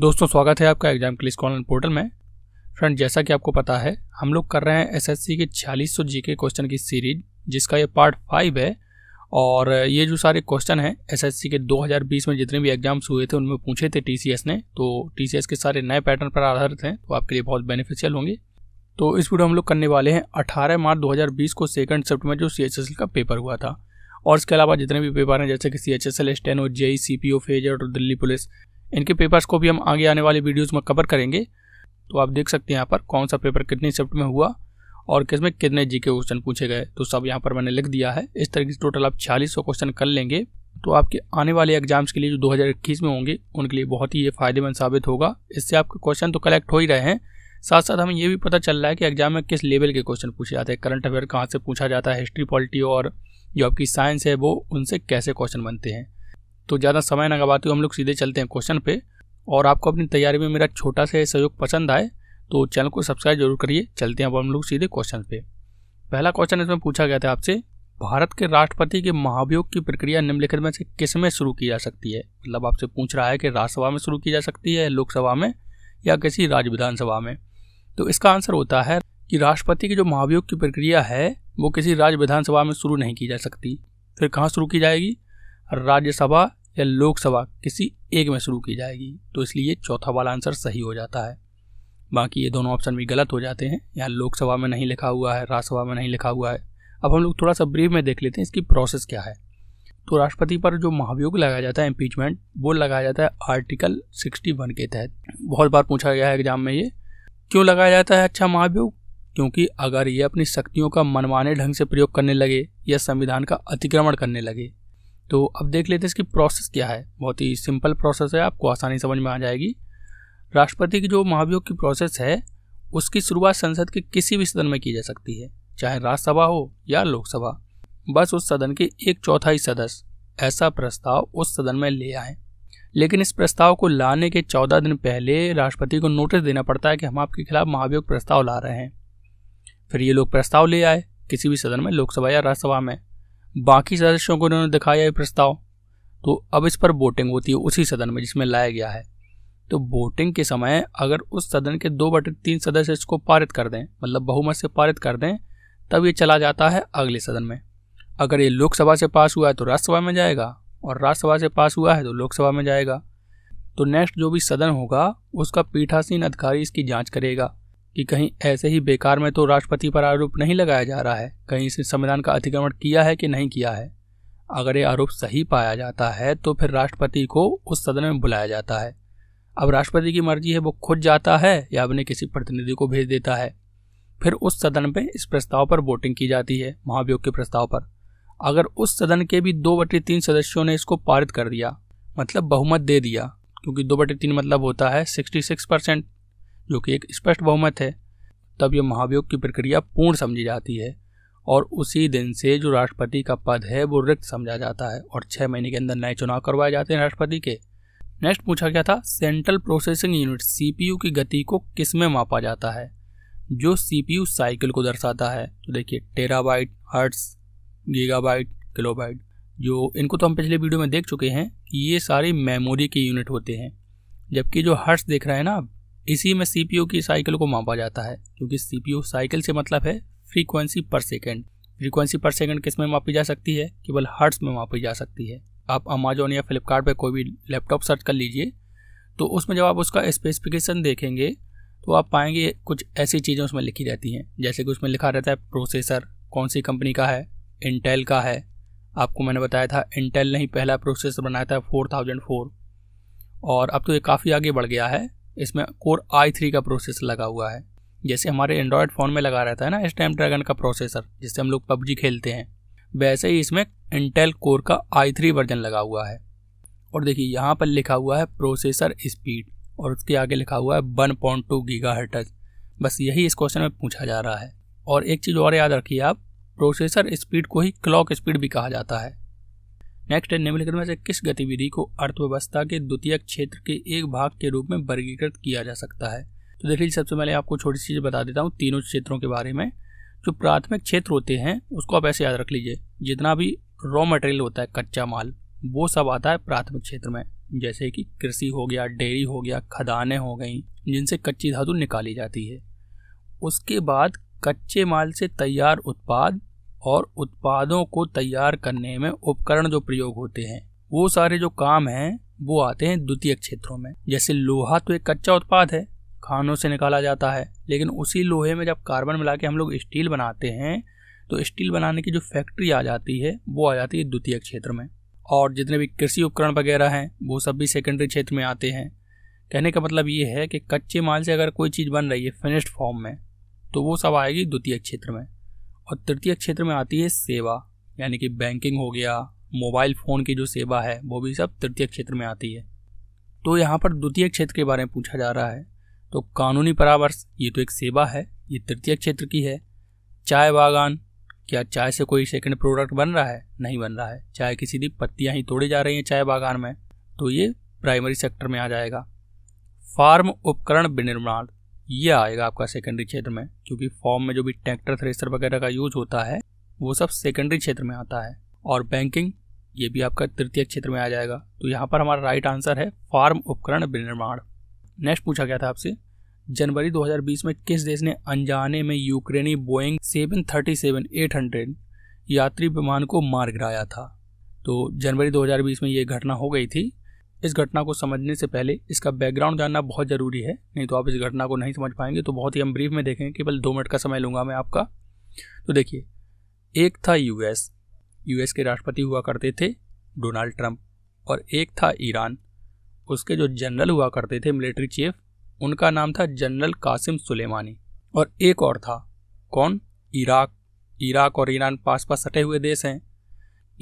दोस्तों स्वागत है आपका एग्जाम क्लिस ऑनलाइन पोर्टल में फ्रेंड जैसा कि आपको पता है हम लोग कर रहे हैं एसएससी के छियालीस सौ जीके क्वेश्चन की सीरीज जिसका ये पार्ट फाइव है और ये जो सारे क्वेश्चन हैं एसएससी के 2020 में जितने भी एग्जाम्स हुए थे उनमें पूछे थे टीसीएस ने तो टीसीएस के सारे नए पैटर्न पर आधारित हैं तो आपके लिए बहुत बेनिफिशियल होंगे तो इस वीडियो हम लोग करने वाले हैं अठारह मार्च दो को सेकंड शिफ्ट में जो सी का पेपर हुआ था और इसके अलावा जितने भी पेपर हैं जैसे कि C H S L S ten और जे ई सी पी ओ फेज और दिल्ली पुलिस इनके पेपर्स को भी हम आगे आने वाले वीडियोज़ में कवर करेंगे तो आप देख सकते हैं यहाँ पर कौन सा पेपर कितने शिफ्ट में हुआ और किसमें कितने जी के क्वेश्चन पूछे गए तो सब यहाँ पर मैंने लिख दिया है इस तरीके से टोटल आप छियालीस क्वेश्चन कर लेंगे तो आपके आने वाले एग्जाम्स के लिए जो 2021 में होंगे उनके लिए बहुत ही ये फायदेमंद साबित होगा इससे आपके क्वेश्चन तो कलेक्ट हो ही रहे हैं साथ साथ हमें ये भी पता चल रहा है कि एग्जाम में किस लेवल के क्वेश्चन पूछे जाते हैं करंट अफेयर कहाँ से पूछा जाता है हिस्ट्री पॉलिटी और जो आपकी साइंस है वो उनसे कैसे क्वेश्चन बनते हैं तो ज़्यादा समय ना गवाते हुए हम लोग सीधे चलते हैं क्वेश्चन पे और आपको अपनी तैयारी में मेरा छोटा सा सहयोग पसंद आए तो चैनल को सब्सक्राइब जरूर करिए चलते हैं अब हम लोग सीधे क्वेश्चन पे पहला क्वेश्चन इसमें पूछा गया था आपसे भारत के राष्ट्रपति के महाभियोग की प्रक्रिया निम्नलिखित में से किस में शुरू की जा सकती है मतलब आपसे पूछ रहा है कि राज्यसभा में शुरू की जा सकती है लोकसभा में या किसी राज्य विधानसभा में तो इसका आंसर होता है कि राष्ट्रपति की जो महाभियोग की प्रक्रिया है वो किसी राज्य विधानसभा में शुरू नहीं की जा सकती फिर कहाँ शुरू की जाएगी राज्यसभा या लोकसभा किसी एक में शुरू की जाएगी तो इसलिए चौथा वाला आंसर सही हो जाता है बाकी ये दोनों ऑप्शन भी गलत हो जाते हैं यहाँ लोकसभा में नहीं लिखा हुआ है राज्यसभा में नहीं लिखा हुआ है अब हम लोग थोड़ा सा ब्रीफ में देख लेते हैं इसकी प्रोसेस क्या है तो राष्ट्रपति पर जो महाभियोग लगाया जाता है इम्पीचमेंट वो लगाया जाता है आर्टिकल 61 के तहत बहुत बार पूछा गया है एग्जाम में ये क्यों लगाया जाता है अच्छा महाभियोग क्योंकि अगर ये अपनी शक्तियों का मनमाने ढंग से प्रयोग करने लगे या संविधान का अतिक्रमण करने लगे तो अब देख लेते हैं इसकी प्रोसेस क्या है बहुत ही सिंपल प्रोसेस है आपको आसानी समझ में आ जाएगी राष्ट्रपति की जो महाभियोग की प्रोसेस है उसकी शुरुआत संसद के किसी भी सदन में की जा सकती है चाहे राज्यसभा हो या लोकसभा बस उस सदन के एक चौथाई सदस्य ऐसा प्रस्ताव उस सदन में ले आए लेकिन इस प्रस्ताव को लाने के चौदह दिन पहले राष्ट्रपति को नोटिस देना पड़ता है कि हम आपके खिलाफ महाभियोग प्रस्ताव ला रहे हैं फिर ये लोग प्रस्ताव ले आए किसी भी सदन में लोकसभा या राज्यसभा में बाकी सदस्यों को उन्होंने दिखाया ये प्रस्ताव तो अब इस पर वोटिंग होती है उसी सदन में जिसमें लाया गया है तो वोटिंग के समय अगर उस सदन के दो बटे तीन सदस्य इसको पारित कर दें मतलब बहुमत से पारित कर दें तब ये चला जाता है अगले सदन में अगर ये लोकसभा से पास हुआ है तो राज्यसभा में जाएगा और राज्यसभा से पास हुआ है तो लोकसभा में जाएगा तो नेक्स्ट जो भी सदन होगा उसका पीठासीन अधिकारी इसकी जाँच करेगा कि कहीं ऐसे ही बेकार में तो राष्ट्रपति पर आरोप नहीं लगाया जा रहा है कहीं इसने संविधान का अतिक्रमण किया है कि नहीं किया है अगर ये आरोप सही पाया जाता है तो फिर राष्ट्रपति को उस सदन में बुलाया जाता है अब राष्ट्रपति की मर्जी है वो खुद जाता है या अपने किसी प्रतिनिधि को भेज देता है फिर उस सदन में इस प्रस्ताव पर वोटिंग की जाती है महाभियोग के प्रस्ताव पर अगर उस सदन के भी दो बटे तीन सदस्यों ने इसको पारित कर दिया मतलब बहुमत दे दिया क्योंकि दो बटे तीन मतलब होता है सिक्सटी सिक्स परसेंट जो कि एक स्पष्ट बहुमत है तब यह महाभियोग की प्रक्रिया पूर्ण समझी जाती है और उसी दिन से जो राष्ट्रपति का पद है वो रिक्त समझा जाता है और छः महीने के अंदर नए चुनाव करवाए जाते हैं राष्ट्रपति के नेक्स्ट पूछा गया था सेंट्रल प्रोसेसिंग यूनिट सी की गति को किस में मापा जाता है जो सी साइकिल को दर्शाता है तो देखिए टेराबाइट हर्ट्स गीगाबाइट किलोबाइट जो इनको तो हम पिछले वीडियो में देख चुके हैं कि ये सारी मेमोरी के यूनिट होते हैं जबकि जो हर्ट्स देख रहे हैं ना आप इसी में सीपीयू की साइकिल को मापा जाता है क्योंकि सीपीयू साइकिल से मतलब है फ्रीक्वेंसी पर सेकेंड फ्रीक्वेंसी पर सेकेंड किस में मापी जा सकती है केवल हर्ट्स में मापी जा सकती है आप अमेजोन या फ्लिपकार्ट पर कोई भी लैपटॉप सर्च कर लीजिए तो उसमें जब आप उसका स्पेसिफिकेशन देखेंगे तो आप पाएंगे कुछ ऐसी चीज़ें उसमें लिखी रहती हैं जैसे कि उसमें लिखा रहता है प्रोसेसर कौन सी कंपनी का है इंटेल का है आपको मैंने बताया था इंटेल ने ही पहला प्रोसेसर बनाया था फोर थाउजेंड फोर और अब तो ये काफ़ी आगे बढ़ गया है इसमें कोर आई थ्री का प्रोसेसर लगा हुआ है जैसे हमारे एंड्रॉयड फ़ोन में लगा रहता है ना स्टैम ड्रैगन का प्रोसेसर जिससे हम लोग पबजी खेलते हैं वैसे ही इसमें इंटेल कोर का आई थ्री वर्जन लगा हुआ है और देखिए यहाँ पर लिखा हुआ है प्रोसेसर स्पीड और उसके आगे लिखा हुआ है one point two gigahertz बस यही इस क्वेश्चन में पूछा जा रहा है और एक चीज़ और याद रखिए आप प्रोसेसर स्पीड को ही क्लॉक स्पीड भी कहा जाता है नेक्स्ट है निम्नलिखित में से किस गतिविधि को अर्थव्यवस्था के द्वितीय क्षेत्र के एक भाग के रूप में वर्गीकृत किया जा सकता है तो देखिए सबसे पहले आपको छोटी सी चीज़ बता देता हूँ तीनों क्षेत्रों के बारे में जो प्राथमिक क्षेत्र होते हैं उसको आप ऐसे याद रख लीजिए जितना भी रॉ मटेरियल होता है कच्चा माल वो सब आता है प्राथमिक क्षेत्र में जैसे कि कृषि हो गया डेयरी हो गया खदानें हो गई जिनसे कच्ची धातु निकाली जाती है उसके बाद कच्चे माल से तैयार उत्पाद और उत्पादों को तैयार करने में उपकरण जो प्रयोग होते हैं वो सारे जो काम हैं वो आते हैं द्वितीय क्षेत्रों में जैसे लोहा तो एक कच्चा उत्पाद है खानों से निकाला जाता है लेकिन उसी लोहे में जब कार्बन मिला के हम लोग स्टील बनाते हैं तो स्टील बनाने की जो फैक्ट्री आ जाती है वो आ जाती है द्वितीय क्षेत्र में और जितने भी कृषि उपकरण वगैरह हैं वो सब भी सेकेंडरी क्षेत्र में आते हैं कहने का मतलब ये है कि कच्चे माल से अगर कोई चीज़ बन रही है फिनिश्ड फॉर्म में तो वो सब आएगी द्वितीय क्षेत्र में और तृतीय क्षेत्र में आती है सेवा यानी कि बैंकिंग हो गया मोबाइल फ़ोन की जो सेवा है वो भी सब तृतीय क्षेत्र में आती है तो यहाँ पर द्वितीय क्षेत्र के बारे में पूछा जा रहा है तो कानूनी परामर्श ये तो एक सेवा है ये तृतीय क्षेत्र की है चाय बागान क्या चाय से कोई सेकंड प्रोडक्ट बन रहा है नहीं बन रहा है चाय की सीधी पत्तियाँ ही तोड़ी जा रही हैं चाय बागान में तो ये प्राइमरी सेक्टर में आ जाएगा फार्म उपकरण विनिर्माण ये आएगा आपका सेकेंडरी क्षेत्र में क्योंकि फॉर्म में जो भी ट्रैक्टर थ्रेसर वगैरह का यूज होता है वो सब सेकेंडरी क्षेत्र में आता है और बैंकिंग ये भी आपका तृतीय क्षेत्र में आ जाएगा तो यहाँ पर हमारा राइट आंसर है फार्म उपकरण विनिर्माण नेक्स्ट पूछा गया था आपसे जनवरी 2020 में किस देश ने अनजाने में यूक्रेनी बोइंग 737 800 यात्री विमान को मार गिराया था तो जनवरी 2020 में ये घटना हो गई थी इस घटना को समझने से पहले इसका बैकग्राउंड जानना बहुत ज़रूरी है नहीं तो आप इस घटना को नहीं समझ पाएंगे तो बहुत ही हम ब्रीफ में देखें केवल दो मिनट का समय लूंगा मैं आपका तो देखिए एक था यूएस यूएस के राष्ट्रपति हुआ करते थे डोनाल्ड ट्रंप और एक था ईरान उसके जो जनरल हुआ करते थे मिलिट्री चीफ उनका नाम था जनरल कासिम सुलेमानी और एक और था कौन इराक इराक और ईरान पास पास सटे हुए देश हैं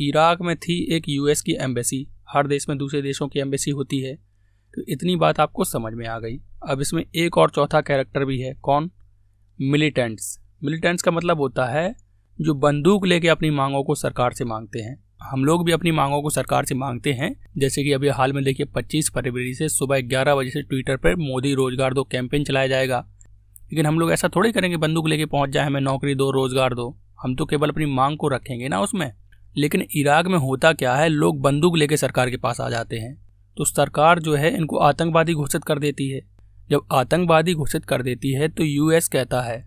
इराक में थी एक यूएस की एम्बेसी हर देश में दूसरे देशों की एम्बेसी होती है तो इतनी बात आपको समझ में आ गई अब इसमें एक और चौथा कैरेक्टर भी है कौन मिलिटेंट्स मिलिटेंट्स का मतलब होता है जो बंदूक लेके अपनी मांगों को सरकार से मांगते हैं हम लोग भी अपनी मांगों को सरकार से मांगते हैं जैसे कि अभी हाल में देखिए 25 फरवरी से सुबह 11 बजे से ट्विटर पर मोदी रोजगार दो कैंपेन चलाया जाएगा लेकिन हम लोग ऐसा थोड़ी करेंगे बंदूक लेके पहुंच जाए हमें नौकरी दो रोजगार दो हम तो केवल अपनी मांग को रखेंगे ना उसमें लेकिन इराक में होता क्या है लोग बंदूक लेके सरकार के पास आ जाते हैं तो सरकार जो है इनको आतंकवादी घोषित कर देती है जब आतंकवादी घोषित कर देती है तो यूएस कहता है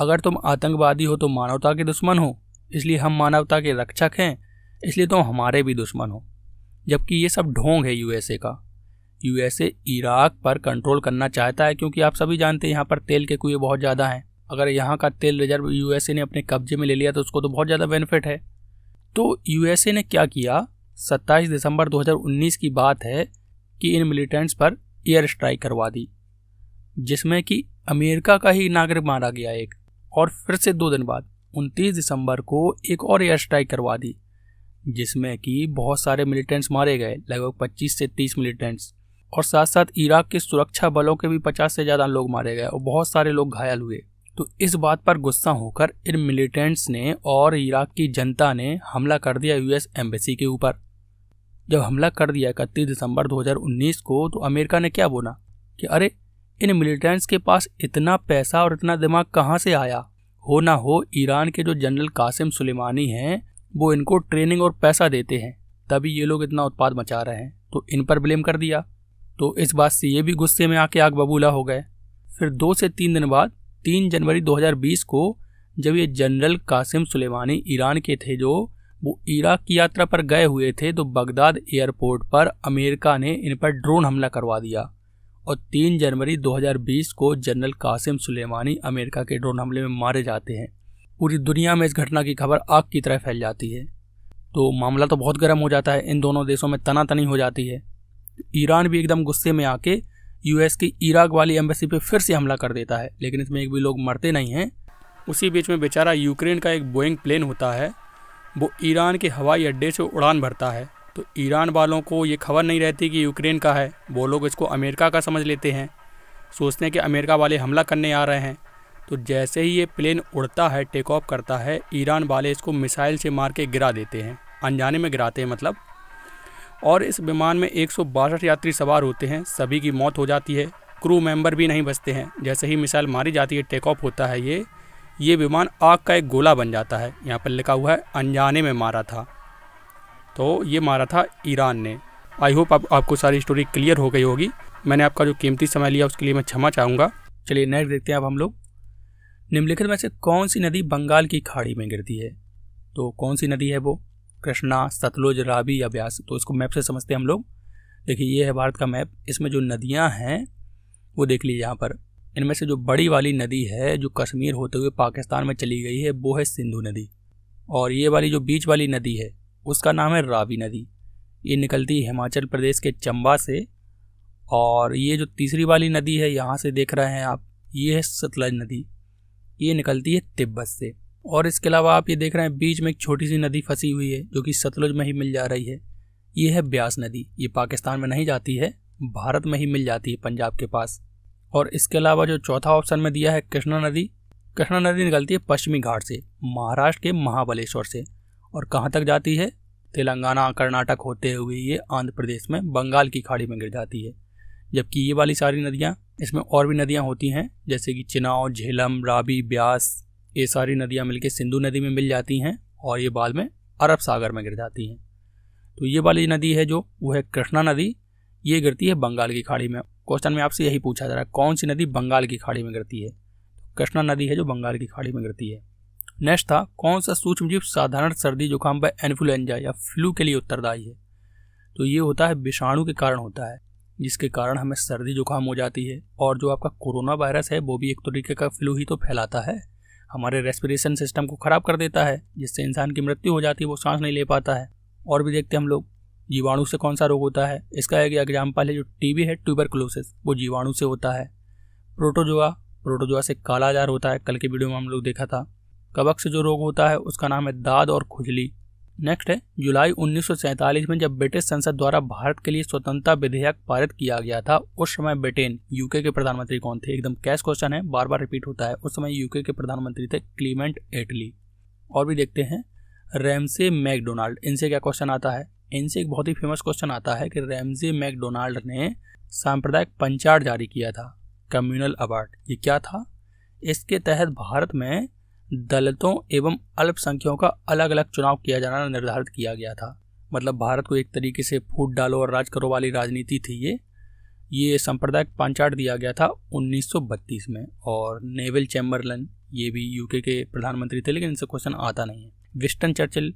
अगर तुम आतंकवादी हो तो मानवता के दुश्मन हो इसलिए हम मानवता के रक्षक हैं इसलिए तुम तो हमारे भी दुश्मन हो जबकि ये सब ढोंग है यूएसए का यूएसए इराक पर कंट्रोल करना चाहता है क्योंकि आप सभी जानते हैं यहाँ पर तेल के कुएँ बहुत ज़्यादा हैं अगर यहाँ का तेल रिजर्व यूएसए ने अपने कब्जे में ले लिया तो उसको तो बहुत ज़्यादा बेनिफिट है तो यूएसए ने क्या किया 27 दिसंबर 2019 की बात है कि इन मिलिटेंट्स पर एयर स्ट्राइक करवा दी जिसमें कि अमेरिका का ही नागरिक मारा गया एक और फिर से दो दिन बाद 29 दिसंबर को एक और एयर स्ट्राइक करवा दी जिसमें कि बहुत सारे मिलिटेंट्स मारे गए लगभग 25 से 30 मिलिटेंट्स और साथ साथ इराक के सुरक्षा बलों के भी 50 से ज़्यादा लोग मारे गए और बहुत सारे लोग घायल हुए तो इस बात पर गुस्सा होकर इन मिलिटेंट्स ने और इराक की जनता ने हमला कर दिया यूएस एम्बेसी के ऊपर जब हमला कर दिया इकतीस दिसंबर 2019 को तो अमेरिका ने क्या बोला कि अरे इन मिलिटेंट्स के पास इतना पैसा और इतना दिमाग कहाँ से आया हो ना हो ईरान के जो जनरल कासिम सुलेमानी हैं वो इनको ट्रेनिंग और पैसा देते हैं तभी ये लोग इतना उत्पाद मचा रहे हैं तो इन पर ब्लेम कर दिया तो इस बात से ये भी गुस्से में आके आग बबूला हो गए फिर दो से तीन दिन बाद तीन जनवरी 2020 को जब ये जनरल कासिम सुलेमानी ईरान के थे जो वो इराक की यात्रा पर गए हुए थे तो बगदाद एयरपोर्ट पर अमेरिका ने इन पर ड्रोन हमला करवा दिया और तीन जनवरी 2020 को जनरल कासिम सुलेमानी अमेरिका के ड्रोन हमले में मारे जाते हैं पूरी दुनिया में इस घटना की खबर आग की तरह फैल जाती है तो मामला तो बहुत गर्म हो जाता है इन दोनों देशों में तनातनी हो जाती है ईरान भी एकदम गुस्से में आके यूएस की इराक वाली एम्बेसी पे फिर से हमला कर देता है लेकिन इसमें एक भी लोग मरते नहीं हैं उसी बीच में बेचारा यूक्रेन का एक बोइंग प्लेन होता है वो ईरान के हवाई अड्डे से उड़ान भरता है तो ईरान वालों को ये खबर नहीं रहती कि यूक्रेन का है वो लोग इसको अमेरिका का समझ लेते हैं सोचते हैं कि अमेरिका वाले हमला करने आ रहे हैं तो जैसे ही ये प्लेन उड़ता है टेक ऑफ करता है ईरान वाले इसको मिसाइल से मार के गिरा देते हैं अनजाने में गिराते हैं मतलब और इस विमान में एक यात्री सवार होते हैं सभी की मौत हो जाती है क्रू मेंबर भी नहीं बचते हैं जैसे ही मिसाइल मारी जाती है टेक ऑफ होता है ये ये विमान आग का एक गोला बन जाता है यहाँ पर लिखा हुआ है अनजाने में मारा था तो ये मारा था ईरान ने आई होप आप, आपको सारी स्टोरी क्लियर हो गई होगी मैंने आपका जो कीमती समय लिया उसके लिए मैं क्षमा चाहूँगा चलिए नेक्स्ट देखते हैं अब हम लोग निम्नलिखित में से कौन सी नदी बंगाल की खाड़ी में गिरती है तो कौन सी नदी है वो कृष्णा सतलुज रावी या ब्यास तो इसको मैप से समझते हैं हम लोग देखिए ये है भारत का मैप इसमें जो नदियाँ हैं वो देख लीजिए यहाँ पर इनमें से जो बड़ी वाली नदी है जो कश्मीर होते हुए पाकिस्तान में चली गई है वो है सिंधु नदी और ये वाली जो बीच वाली नदी है उसका नाम है रावी नदी ये निकलती है हिमाचल प्रदेश के चंबा से और ये जो तीसरी वाली नदी है यहाँ से देख रहे हैं आप ये है सतलज नदी ये निकलती है तिब्बत से और इसके अलावा आप ये देख रहे हैं बीच में एक छोटी सी नदी फंसी हुई है जो कि सतलुज में ही मिल जा रही है ये है ब्यास नदी ये पाकिस्तान में नहीं जाती है भारत में ही मिल जाती है पंजाब के पास और इसके अलावा जो चौथा ऑप्शन में दिया है कृष्णा नदी कृष्णा नदी निकलती है पश्चिमी घाट से महाराष्ट्र के महाबलेश्वर से और कहाँ तक जाती है तेलंगाना कर्नाटक होते हुए ये आंध्र प्रदेश में बंगाल की खाड़ी में गिर जाती है जबकि ये वाली सारी नदियाँ इसमें और भी नदियाँ होती हैं जैसे कि चिनाव झेलम राबी ब्यास ये सारी नदियाँ मिलकर सिंधु नदी में मिल जाती हैं और ये बाद में अरब सागर में गिर जाती हैं तो ये वाली नदी है जो वो है कृष्णा नदी ये गिरती है बंगाल की खाड़ी में क्वेश्चन में आपसे यही पूछा जा रहा है कौन सी नदी बंगाल की खाड़ी में गिरती है तो कृष्णा नदी है जो बंगाल की खाड़ी में गिरती है नेक्स्ट था कौन सा सूक्ष्मजीव साधारण सर्दी जुकाम व इन्फ्लुएंजा या फ्लू के लिए उत्तरदायी है तो ये होता है विषाणु के कारण होता है जिसके कारण हमें सर्दी जुकाम हो जाती है और जो आपका कोरोना वायरस है वो भी एक तरीके का फ्लू ही तो फैलाता है हमारे रेस्पिरेशन सिस्टम को ख़राब कर देता है जिससे इंसान की मृत्यु हो जाती है वो सांस नहीं ले पाता है और भी देखते हैं हम लोग जीवाणु से कौन सा रोग होता है इसका एक एग्जाम्पल है जो टीबी है ट्यूबरक्लोसिस वो जीवाणु से होता है प्रोटोजोआ प्रोटोजोआ से कालाजार होता है कल के वीडियो में हम लोग देखा था कबक से जो रोग होता है उसका नाम है दाद और खुजली नेक्स्ट है जुलाई 1947 में जब ब्रिटिश संसद द्वारा भारत के लिए स्वतंत्रता विधेयक पारित किया गया था उस समय ब्रिटेन यूके के प्रधानमंत्री कौन थे एकदम कैश क्वेश्चन है बार बार रिपीट होता है उस समय यूके के प्रधानमंत्री थे क्लीमेंट एटली और भी देखते हैं रैमसे मैकडोनाल्ड इनसे क्या क्वेश्चन आता है इनसे एक बहुत ही फेमस क्वेश्चन आता है कि रेमजे मैकडोनाल्ड ने सांप्रदायिक पंचाट जारी किया था कम्युनल अवार्ड ये क्या था इसके तहत भारत में दलितों एवं अल्पसंख्यकों का अलग अलग चुनाव किया जाना निर्धारित किया गया था मतलब भारत को एक तरीके से फूट डालो और राज करो वाली राजनीति थी ये ये सांप्रदायिक पांचाट दिया गया था 1932 में और नेवल चैम्बरलन ये भी यूके के प्रधानमंत्री थे लेकिन इनसे क्वेश्चन आता नहीं है विस्टन चर्चिल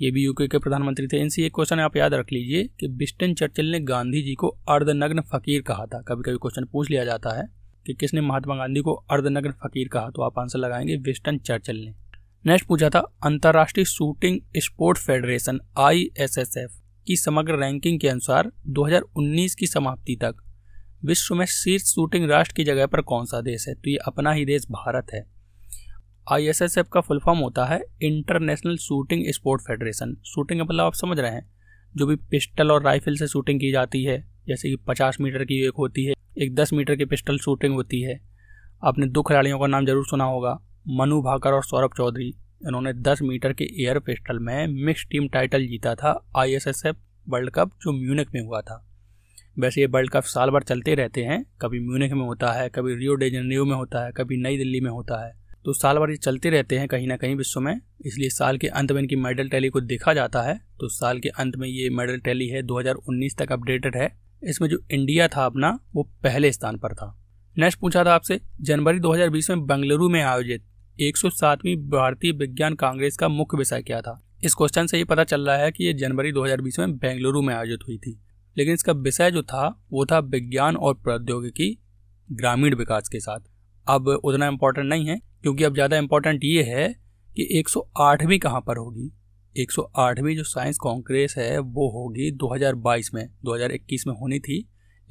ये भी यूके के प्रधानमंत्री थे इनसे ये क्वेश्चन आप याद रख लीजिए कि विस्टन चर्चिल ने गांधी जी को अर्धनग्न फकीर कहा था कभी कभी क्वेश्चन पूछ लिया जाता है कि किसने महात्मा गांधी को अर्धनग्न फकीर कहा तो आप आंसर लगाएंगे विस्टन चर्चल ने नेक्स्ट पूछा था अंतर्राष्ट्रीय शूटिंग स्पोर्ट फेडरेशन आई की समग्र रैंकिंग के अनुसार 2019 की समाप्ति तक विश्व में शीर्ष शूटिंग राष्ट्र की जगह पर कौन सा देश है तो ये अपना ही देश भारत है आई एस एस एफ का फुल फॉर्म होता है international shooting sport federation shooting का मतलब आप समझ रहे हैं जो भी पिस्टल और राइफल से शूटिंग की जाती है जैसे कि 50 मीटर की एक होती है एक दस मीटर की पिस्टल शूटिंग होती है आपने दो खिलाड़ियों का नाम जरूर सुना होगा मनु भाकर और सौरभ चौधरी इन्होंने दस मीटर के एयर पिस्टल में मिक्स टीम टाइटल जीता था एफ वर्ल्ड कप जो म्यूनिक में हुआ था वैसे ये वर्ल्ड कप साल भर चलते रहते हैं कभी म्यूनिक में होता है कभी रियो डे जनरियो में होता है कभी नई दिल्ली में होता है तो साल भर ये चलते रहते हैं कहीं ना कहीं विश्व में इसलिए साल के अंत में इनकी मेडल टैली को देखा जाता है तो साल के अंत में ये मेडल टैली है 2019 तक अपडेटेड है इसमें जो इंडिया था अपना वो पहले स्थान पर था नेक्स्ट पूछा था आपसे जनवरी 2020 में बेंगलुरु में आयोजित 107वीं भारतीय विज्ञान कांग्रेस का मुख्य विषय क्या था इस क्वेश्चन से ये पता चल रहा है कि ये जनवरी 2020 में बेंगलुरु में आयोजित हुई थी लेकिन इसका विषय जो था वो था विज्ञान और प्रौद्योगिकी ग्रामीण विकास के साथ अब उतना इम्पोर्टेंट नहीं है क्योंकि अब ज़्यादा इम्पोर्टेंट ये है कि 108वीं कहाँ पर होगी 108वीं जो साइंस कांग्रेस है वो होगी 2022 में 2021 में होनी थी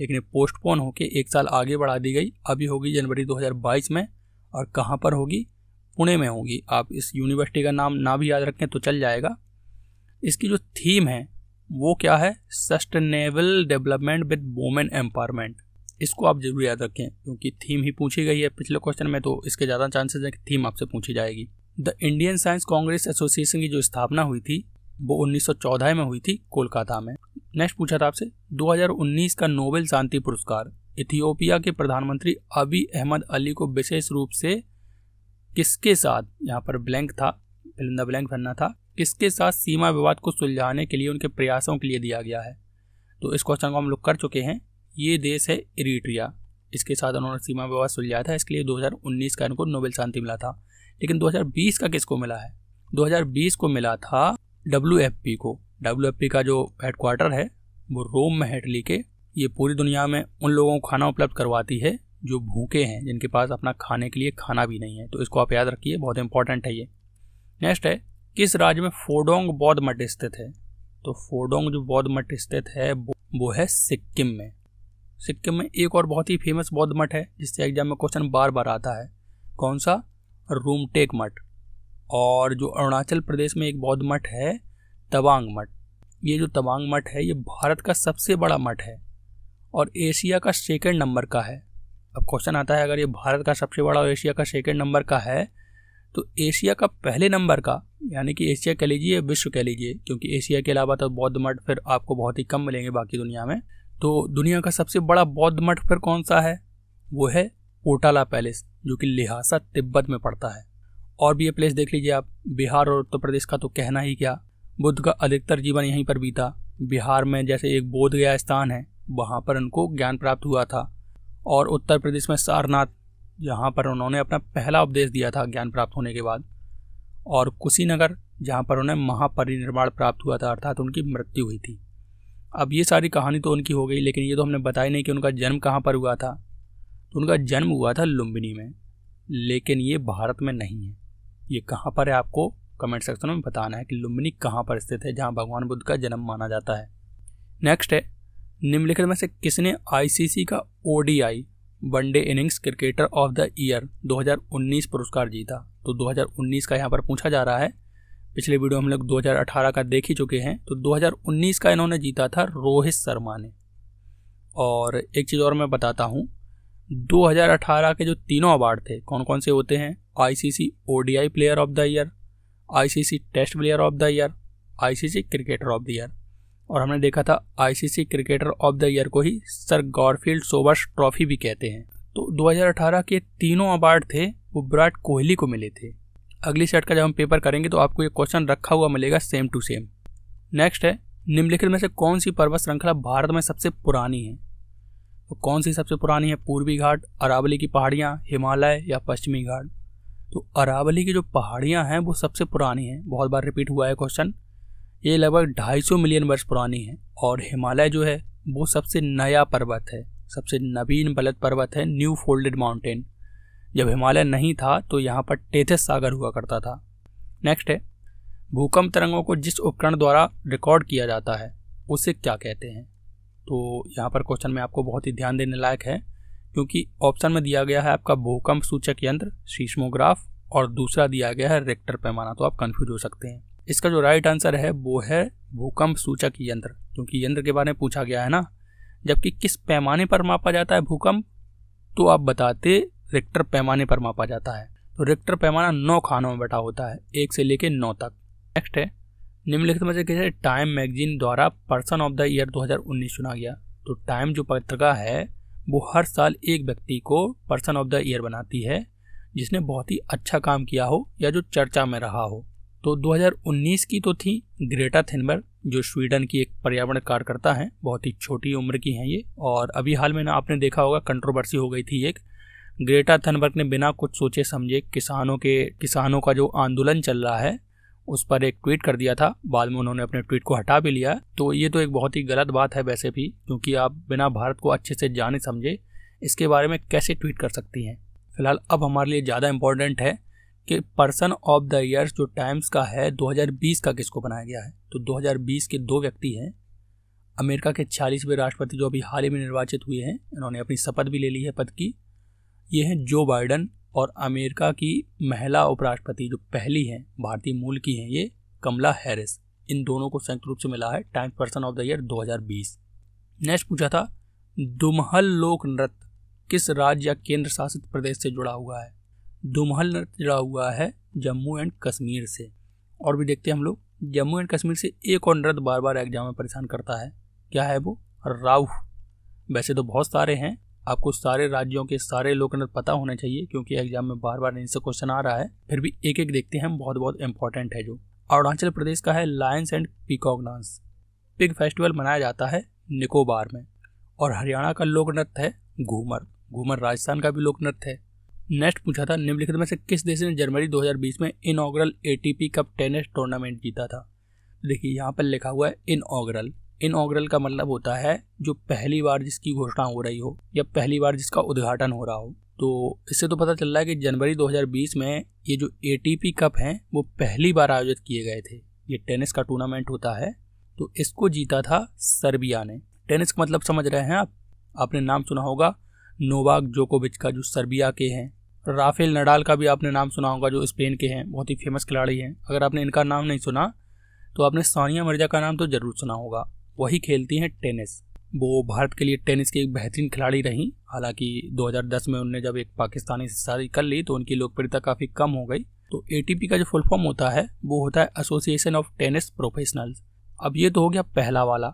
लेकिन पोस्टपोन होकर एक साल आगे बढ़ा दी गई अभी होगी जनवरी 2022 में और कहाँ पर होगी पुणे में होगी आप इस यूनिवर्सिटी का नाम ना भी याद रखें तो चल जाएगा इसकी जो थीम है वो क्या है sustainable development with women empowerment इसको आप जरूर याद रखें क्योंकि थीम ही पूछी गई है पिछले क्वेश्चन में तो इसके ज़्यादा चांसेस हैं कि थीम आपसे पूछी जाएगी the Indian science congress association की जो स्थापना हुई थी वो 1914 में हुई थी कोलकाता में नेक्स्ट पूछा था आपसे 2019 का नोबेल शांति पुरस्कार इथियोपिया के प्रधानमंत्री अबी अहमद अली को विशेष रूप से किसके साथ यहाँ पर ब्लैंक था फिलिंदा ब्लैंक भरना था किसके साथ सीमा विवाद को सुलझाने के लिए उनके प्रयासों के लिए दिया गया है तो इस क्वेश्चन को हम लोग कर चुके हैं ये देश है इरीट्रिया इसके साथ उन्होंने सीमा विवाद सुलझाया था इसके लिए 2019 का इनको नोबेल शांति मिला था लेकिन 2020 का किसको मिला है 2020 को मिला था डब्ल्यू को डब्ल्यू का जो हेडक्वार्टर है वो रोम में है इटली के ये पूरी दुनिया में उन लोगों को खाना उपलब्ध करवाती है जो भूखे हैं जिनके पास अपना खाने के लिए खाना भी नहीं है तो इसको आप याद रखिए बहुत इंपॉर्टेंट है ये नेक्स्ट है किस राज्य में फोडोंग बौद्ध मठ स्थित है तो फोडोंग जो बौद्ध मठ स्थित है वो, वो है सिक्किम में सिक्किम में एक और बहुत ही फेमस बौद्ध मठ है जिससे एग्जाम में क्वेश्चन बार बार आता है कौन सा रूमटेक मठ और जो अरुणाचल प्रदेश में एक बौद्ध मठ है तवांग मठ ये जो तवांग मठ है ये भारत का सबसे बड़ा मठ है और एशिया का सेकेंड नंबर का है अब क्वेश्चन आता है अगर ये भारत का सबसे बड़ा और एशिया का सेकेंड नंबर का है तो एशिया का पहले नंबर का यानी कि एशिया कह लीजिए विश्व कह लीजिए क्योंकि एशिया के अलावा तो बौद्ध मठ फिर आपको बहुत ही कम मिलेंगे बाकी दुनिया में तो दुनिया का सबसे बड़ा बौद्ध मठ फिर कौन सा है वो है पोटाला पैलेस जो कि लिहासा तिब्बत में पड़ता है और भी ये प्लेस देख लीजिए आप बिहार और उत्तर प्रदेश का तो कहना ही क्या बुद्ध का अधिकतर जीवन यहीं पर बीता बिहार में जैसे एक बोध गया स्थान है वहाँ पर उनको ज्ञान प्राप्त हुआ था और उत्तर प्रदेश में सारनाथ जहाँ पर उन्होंने अपना पहला उपदेश दिया था ज्ञान प्राप्त होने के बाद और कुशीनगर जहाँ पर उन्हें महापरिनिर्माण प्राप्त हुआ था अर्थात उनकी मृत्यु हुई थी अब ये सारी कहानी तो उनकी हो गई लेकिन ये तो हमने बताया नहीं कि उनका जन्म कहाँ पर हुआ था तो उनका जन्म हुआ था लुम्बिनी में लेकिन ये भारत में नहीं है ये कहाँ पर है आपको कमेंट सेक्शन में बताना है कि लुम्बिनी कहाँ पर स्थित है जहाँ भगवान बुद्ध का जन्म माना जाता है नेक्स्ट है निम्नलिखित में से किसने आईसीसी का ODI one day innings cricketer of the year 2019 पुरस्कार जीता तो 2019 का यहाँ पर पूछा जा रहा है पिछले वीडियो हम लोग 2018 का देख ही चुके हैं तो 2019 का इन्होंने जीता था रोहित शर्मा ने और एक चीज़ और मैं बताता हूँ 2018 के जो तीनों अवार्ड थे कौन कौन से होते हैं ICC ODI player of the year ICC test player of the year ICC cricketer of the year और हमने देखा था ICC cricketer of the year को ही सर गॉरफील्ड सोबर्स ट्रॉफी भी कहते हैं तो 2018 के तीनों अवार्ड थे वो विराट कोहली को मिले थे अगली सेट का जब हम पेपर करेंगे तो आपको ये क्वेश्चन रखा हुआ मिलेगा सेम टू सेम नेक्स्ट है निम्नलिखित में से कौन सी पर्वत श्रृंखला भारत में सबसे पुरानी है तो कौन सी सबसे पुरानी है पूर्वी घाट अरावली की पहाड़ियाँ हिमालय या पश्चिमी घाट तो अरावली की जो पहाड़ियाँ हैं वो सबसे पुरानी हैं बहुत बार रिपीट हुआ है क्वेश्चन ये लगभग 250 मिलियन वर्ष पुरानी है और हिमालय जो है वो सबसे नया पर्वत है सबसे नवीन बलत पर्वत है न्यू फोल्डेड माउंटेन जब हिमालय नहीं था तो यहाँ पर टेथस सागर हुआ करता था नेक्स्ट है भूकंप तरंगों को जिस उपकरण द्वारा रिकॉर्ड किया जाता है उसे क्या कहते हैं तो यहाँ पर क्वेश्चन में आपको बहुत ही ध्यान देने लायक है क्योंकि ऑप्शन में दिया गया है आपका भूकंप सूचक यंत्र सीस्मोग्राफ और दूसरा दिया गया है रेक्टर पैमाना तो आप कन्फ्यूज हो सकते हैं इसका जो राइट आंसर है वो है भूकंप सूचक यंत्र क्योंकि यंत्र के बारे में पूछा गया है ना जबकि किस पैमाने पर मापा जाता है भूकंप तो आप बताते रिक्टर पैमाने पर मापा जाता है तो रिक्टर पैमाना नौ खानों में बैठा होता है एक से लेकर नौ तक नेक्स्ट है निम्नलिखित में से किसे टाइम मैगजीन द्वारा पर्सन ऑफ द ईयर 2019 चुना गया तो टाइम जो पत्रिका है वो हर साल एक व्यक्ति को पर्सन ऑफ द ईयर बनाती है जिसने बहुत ही अच्छा काम किया हो या जो चर्चा में रहा हो तो 2019 की तो थी ग्रेटा थिनबर्ग जो स्वीडन की एक पर्यावरण कार्यकर्ता हैं बहुत ही छोटी उम्र की हैं ये और अभी हाल में ना आपने देखा होगा कंट्रोवर्सी हो गई थी एक ग्रेटा थनबर्ग ने बिना कुछ सोचे समझे किसानों के किसानों का जो आंदोलन चल रहा है उस पर एक ट्वीट कर दिया था बाद में उन्होंने अपने ट्वीट को हटा भी लिया तो ये तो एक बहुत ही गलत बात है वैसे भी क्योंकि आप बिना भारत को अच्छे से जाने समझे इसके बारे में कैसे ट्वीट कर सकती हैं फिलहाल अब हमारे लिए ज़्यादा इम्पोर्टेंट है कि पर्सन ऑफ द ईयर्स जो टाइम्स का है 2020 का किसको बनाया गया है तो 2020 के दो व्यक्ति हैं अमेरिका के छियालीसवें राष्ट्रपति जो अभी हाल ही में निर्वाचित हुए हैं इन्होंने अपनी शपथ भी ले ली है पद की ये हैं जो बाइडन और अमेरिका की महिला उपराष्ट्रपति जो पहली हैं भारतीय मूल की हैं ये कमला हैरिस इन दोनों को संयुक्त रूप से मिला है Times person of the year 2020 next पूछा था दुमहल लोक नृत्य किस राज्य या केंद्र शासित प्रदेश से जुड़ा हुआ है दुमहल नृत्य जुड़ा हुआ है जम्मू एंड कश्मीर से और भी देखते हैं हम लोग जम्मू एंड कश्मीर से एक और नृत्य बार बार एग्जाम में परेशान करता है क्या है वो राउ वैसे तो बहुत सारे हैं आपको सारे राज्यों के सारे नृत्य पता होने चाहिए क्योंकि एग्जाम में बार बार इनसे क्वेश्चन आ रहा है फिर भी एक एक देखते हैं बहुत बहुत इंपॉर्टेंट है जो अरुणाचल प्रदेश का है lions and peacock dance pig festival मनाया जाता है निकोबार में और हरियाणा का लोक नृत्य है घूमर घूमर राजस्थान का भी लोक नृत्य है नेक्स्ट पूछा था निम्नलिखित में से किस देश ने जनवरी 2020 में inaugural ATP cup tennis tournament जीता था देखिए यहाँ पर लिखा हुआ है इनऑग्रल इनऑग्रल का मतलब होता है जो पहली बार जिसकी घोषणा हो रही हो या पहली बार जिसका उद्घाटन हो रहा हो तो इससे तो पता चल रहा है कि जनवरी 2020 में ये जो ए कप हैं वो पहली बार आयोजित किए गए थे ये टेनिस का टूर्नामेंट होता है तो इसको जीता था सर्बिया ने टेनिस का मतलब समझ रहे हैं आप आपने नाम सुना होगा नोवाक जोकोविच का जो सर्बिया के हैं राफेल नडाल का भी आपने नाम सुना होगा जो स्पेन के हैं बहुत ही फेमस खिलाड़ी हैं अगर आपने इनका नाम नहीं सुना तो आपने सानिया मिर्जा का नाम तो ज़रूर सुना होगा वही खेलती हैं टेनिस वो भारत के लिए टेनिस की एक बेहतरीन खिलाड़ी रहीं हालांकि 2010 में उनने जब एक पाकिस्तानी से शादी कर ली तो उनकी लोकप्रियता काफ़ी कम हो गई तो ए का जो फुल फॉर्म होता है वो होता है एसोसिएशन ऑफ टेनिस प्रोफेशनल्स अब ये तो हो गया पहला वाला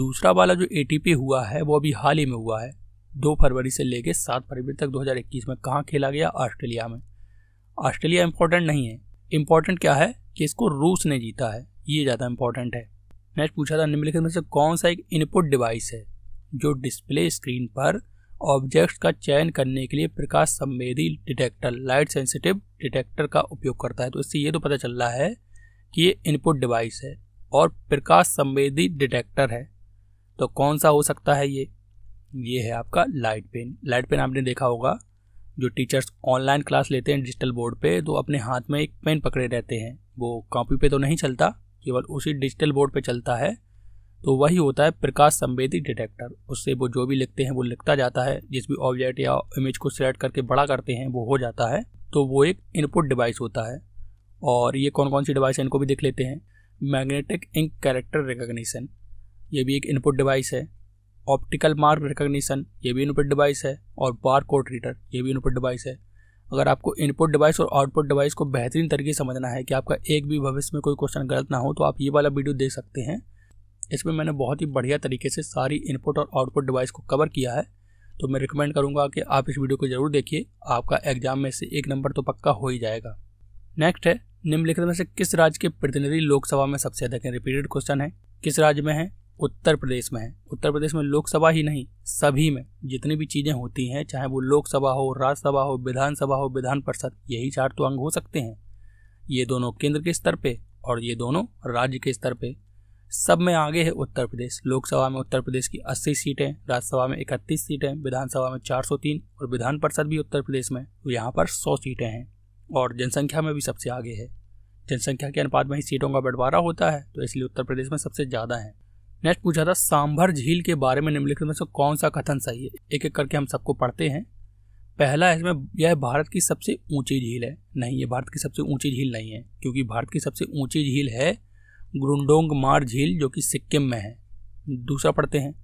दूसरा वाला जो ए हुआ है वो अभी हाल ही में हुआ है दो फरवरी से लेकर सात फरवरी तक 2021 में कहाँ खेला गया ऑस्ट्रेलिया में ऑस्ट्रेलिया इम्पोर्टेंट नहीं है इम्पोर्टेंट क्या है कि इसको रूस ने जीता है ये ज़्यादा इम्पोर्टेंट है नेक्स्ट पूछा था निम्नलिखित में से कौन सा एक इनपुट डिवाइस है जो डिस्प्ले स्क्रीन पर ऑब्जेक्ट का चयन करने के लिए प्रकाश संवेदी डिटेक्टर लाइट सेंसिटिव डिटेक्टर का उपयोग करता है तो इससे ये तो पता चल रहा है कि ये इनपुट डिवाइस है और प्रकाश संवेदी डिटेक्टर है तो कौन सा हो सकता है ये ये है आपका लाइट पेन लाइट पेन आपने देखा होगा जो टीचर्स ऑनलाइन क्लास लेते हैं डिजिटल बोर्ड पे तो अपने हाथ में एक पेन पकड़े रहते हैं वो कॉपी पे तो नहीं चलता केवल उसी डिजिटल बोर्ड पर चलता है तो वही होता है प्रकाश संवेदी डिटेक्टर उससे वो जो भी लिखते हैं वो लिखता जाता है जिस भी ऑब्जेक्ट या इमेज को सिलेक्ट करके बड़ा करते हैं वो हो जाता है तो वो एक इनपुट डिवाइस होता है और ये कौन कौन सी डिवाइस है इनको भी देख लेते हैं मैग्नेटिक इंक कैरेक्टर रिकग्निशन ये भी एक इनपुट डिवाइस है ऑप्टिकल मार्क रिकोगनीसन ये भी इनपुट डिवाइस है और बार कोड रीडर ये भी इनपुट डिवाइस है अगर आपको इनपुट डिवाइस और आउटपुट डिवाइस को बेहतरीन तरीके से समझना है कि आपका एक भी भविष्य में कोई क्वेश्चन गलत ना हो तो आप ये वाला वीडियो देख सकते हैं इसमें मैंने बहुत ही बढ़िया तरीके से सारी इनपुट और आउटपुट डिवाइस को कवर किया है तो मैं रिकमेंड करूँगा कि आप इस वीडियो को ज़रूर देखिए आपका एग्जाम में से एक नंबर तो पक्का हो ही जाएगा नेक्स्ट है निम्नलिखित में से किस राज्य के प्रतिनिधि लोकसभा में सबसे अधिक रिपीटेड क्वेश्चन है किस राज्य में है उत्तर प्रदेश में है उत्तर प्रदेश में लोकसभा ही नहीं सभी में जितनी भी चीज़ें होती हैं चाहे वो लोकसभा हो राज्यसभा हो विधानसभा हो विधान परिषद यही चार तो अंग हो सकते हैं ये दोनों केंद्र के स्तर पे और ये दोनों राज्य के स्तर पे सब में आगे है उत्तर प्रदेश लोकसभा में उत्तर प्रदेश की 80 सीटें राज्यसभा में 31 सीटें विधानसभा में 403 और विधान परिषद भी उत्तर प्रदेश में तो यहाँ पर 100 सीटें हैं और जनसंख्या में भी सबसे आगे है जनसंख्या के अनुपात में ही सीटों का बंटवारा होता है तो इसलिए उत्तर प्रदेश में सबसे ज़्यादा है नेक्स्ट पूछा था सांभर झील के बारे में निम्नलिखित में से कौन सा कथन सही है एक एक करके हम सबको पढ़ते हैं पहला इसमें यह भारत की सबसे ऊंची झील है नहीं ये भारत की सबसे ऊंची झील नहीं है क्योंकि भारत की सबसे ऊंची झील है ग्रुंडोंग मार झील जो कि सिक्किम में है दूसरा पढ़ते हैं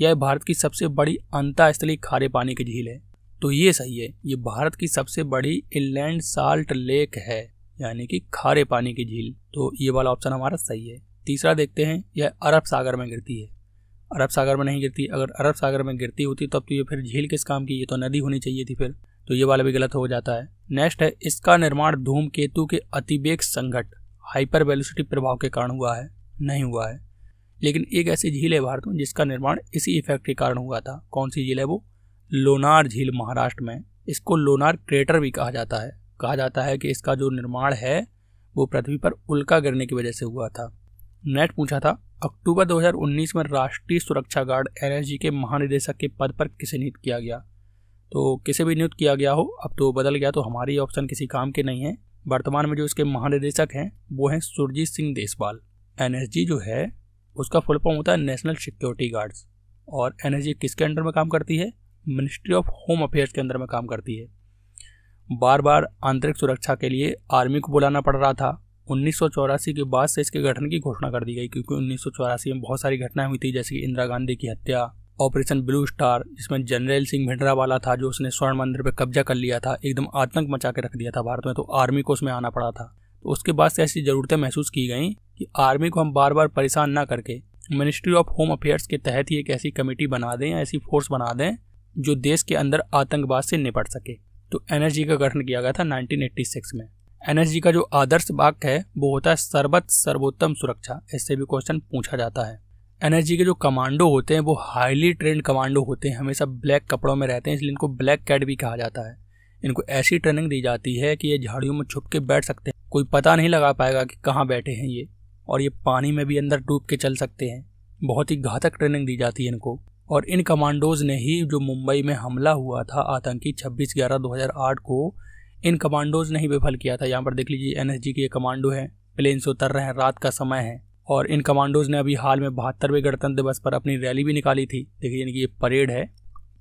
यह भारत की सबसे बड़ी अंतास्थली खारे पानी की झील है तो ये सही है ये भारत की सबसे बड़ी इनलैंड साल्ट लेक है यानी कि खारे पानी की झील तो ये वाला ऑप्शन हमारा सही है तीसरा देखते हैं यह अरब सागर में गिरती है अरब सागर में नहीं गिरती अगर अरब सागर में गिरती होती तब तो ये फिर झील किस काम की ये तो नदी होनी चाहिए थी फिर तो ये वाला भी गलत हो जाता है नेक्स्ट है इसका निर्माण धूमकेतु के अतिवेग संघट हाइपर वेलोसिटी प्रभाव के कारण हुआ है नहीं हुआ है लेकिन एक ऐसी झील है भारत में जिसका निर्माण इसी इफेक्ट के कारण हुआ था कौन सी झील है वो लोनार झील महाराष्ट्र में इसको लोनार क्रेटर भी कहा जाता है कहा जाता है कि इसका जो निर्माण है वो पृथ्वी पर उल्का गिरने की वजह से हुआ था नेट पूछा था अक्टूबर 2019 में राष्ट्रीय सुरक्षा गार्ड एन के महानिदेशक के पद पर किसे नियुक्त किया गया तो किसे भी नियुक्त किया गया हो अब तो बदल गया तो हमारे ऑप्शन किसी काम के नहीं है वर्तमान में जो इसके महानिदेशक हैं वो हैं सुरजीत सिंह देसपाल एन जो है उसका फुल फॉर्म होता है नेशनल सिक्योरिटी गार्ड्स और एन किसके अंडर में काम करती है मिनिस्ट्री ऑफ होम अफेयर्स के अंदर में काम करती है बार बार आंतरिक सुरक्षा के लिए आर्मी को बुलाना पड़ रहा था उन्नीस के बाद से इसके गठन की घोषणा कर दी गई क्योंकि उन्नीस में बहुत सारी घटनाएं हुई थी जैसे कि इंदिरा गांधी की हत्या ऑपरेशन ब्लू स्टार जिसमें जनरल सिंह भिंडरावाला था जो उसने स्वर्ण मंदिर पर कब्जा कर लिया था एकदम आतंक मचा के रख दिया था भारत में तो आर्मी को उसमें आना पड़ा था तो उसके बाद से ऐसी ज़रूरतें महसूस की गई कि आर्मी को हम बार बार परेशान ना करके मिनिस्ट्री ऑफ होम अफेयर्स के तहत ही एक ऐसी कमेटी बना दें ऐसी फोर्स बना दें जो देश के अंदर आतंकवाद से निपट सके तो एनर्जी का गठन किया गया था 1986 में एनएसजी का जो आदर्श वाक्य है वो होता है सर्वत सर्वोत्तम सुरक्षा इससे भी क्वेश्चन पूछा जाता है एनएसजी के जो कमांडो होते हैं वो हाईली ट्रेंड कमांडो होते हैं हमेशा ब्लैक कपड़ों में रहते हैं इसलिए इनको ब्लैक कैट भी कहा जाता है इनको ऐसी ट्रेनिंग दी जाती है कि ये झाड़ियों में छुप के बैठ सकते हैं कोई पता नहीं लगा पाएगा कि कहाँ बैठे हैं ये और ये पानी में भी अंदर डूब के चल सकते हैं बहुत ही घातक ट्रेनिंग दी जाती है इनको और इन कमांडोज ने ही जो मुंबई में हमला हुआ था आतंकी 26 ग्यारह 2008 को इन कमांडोज ने ही विफल किया था यहाँ पर देख लीजिए एन की ये कमांडो है प्लेन से उतर रहे हैं रात का समय है और इन कमांडोज ने अभी हाल में बहत्तरवें गणतंत्र दिवस पर अपनी रैली भी निकाली थी देखिए यानी कि ये परेड है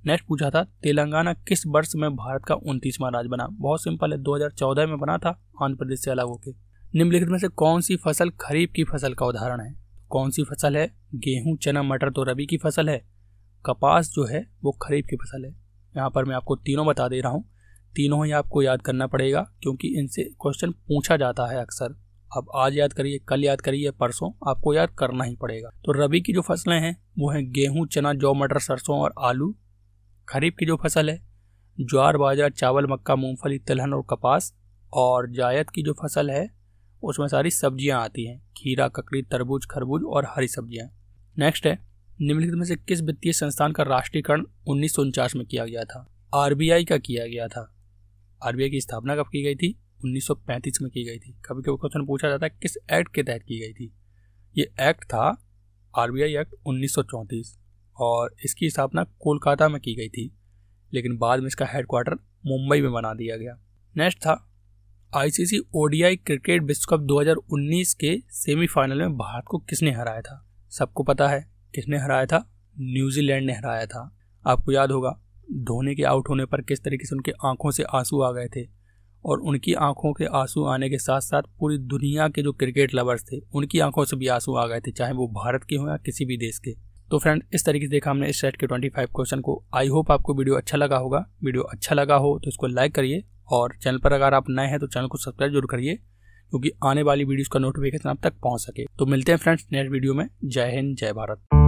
नेक्स्ट पूछा था तेलंगाना किस वर्ष में भारत का उनतीसवां राज्य बना बहुत सिंपल है 2014 में बना था आंध्र प्रदेश से अलग होकर निम्नलिखित में से कौन सी फसल खरीफ की फसल का उदाहरण है कौन सी फसल है गेहूं चना मटर तो रबी की फसल है कपास जो है वो खरीफ की फसल है यहाँ पर मैं आपको तीनों बता दे रहा हूँ तीनों ही आपको याद करना पड़ेगा क्योंकि इनसे क्वेश्चन पूछा जाता है अक्सर आप आज याद करिए कल याद करिए परसों आपको याद करना ही पड़ेगा तो रबी की जो फसलें हैं वो हैं गेहूँ चना जौ मटर सरसों और आलू खरीफ की जो फसल है ज्वार बाजरा चावल मक्का मूंगफली तिलहन और कपास और जायद की जो फसल है उसमें सारी सब्जियां आती हैं खीरा ककड़ी तरबूज खरबूज और हरी सब्जियां नेक्स्ट है निम्नलिखित में से किस वित्तीय संस्थान का राष्ट्रीयकरण उन्नीस में किया गया था आरबीआई का किया गया था आरबीआई की स्थापना कब की गई थी 1935 में की गई थी कभी कभी क्वेश्चन पूछा जाता है किस एक्ट के तहत की गई थी ये एक्ट था आरबीआई एक्ट उन्नीस और इसकी स्थापना कोलकाता में की गई थी लेकिन बाद में इसका हेडक्वार्टर मुंबई में बना दिया गया नेक्स्ट था आईसीसी ओडीआई क्रिकेट विश्व कप 2019 के सेमीफाइनल में भारत को किसने हराया था सबको पता है किसने हराया था न्यूजीलैंड ने हराया था आपको याद होगा धोनी के आउट होने पर किस तरीके से उनकी आंखों से आंसू आ गए थे और उनकी आंखों के आंसू आने के साथ साथ पूरी दुनिया के जो क्रिकेट लवर्स थे उनकी आंखों से भी आंसू आ गए थे चाहे वो भारत के हों या किसी भी देश के तो फ्रेंड इस तरीके से देखा हमने इस सेट के 25 क्वेश्चन को आई होप आपको वीडियो अच्छा लगा होगा वीडियो अच्छा लगा हो तो इसको लाइक करिए और चैनल पर अगर आप नए हैं तो चैनल को सब्सक्राइब जरूर करिए क्योंकि आने वाली वीडियोज़ का नोटिफिकेशन आप तक पहुँच सके तो मिलते हैं फ्रेंड्स नेक्स्ट वीडियो में जय हिंद जय भारत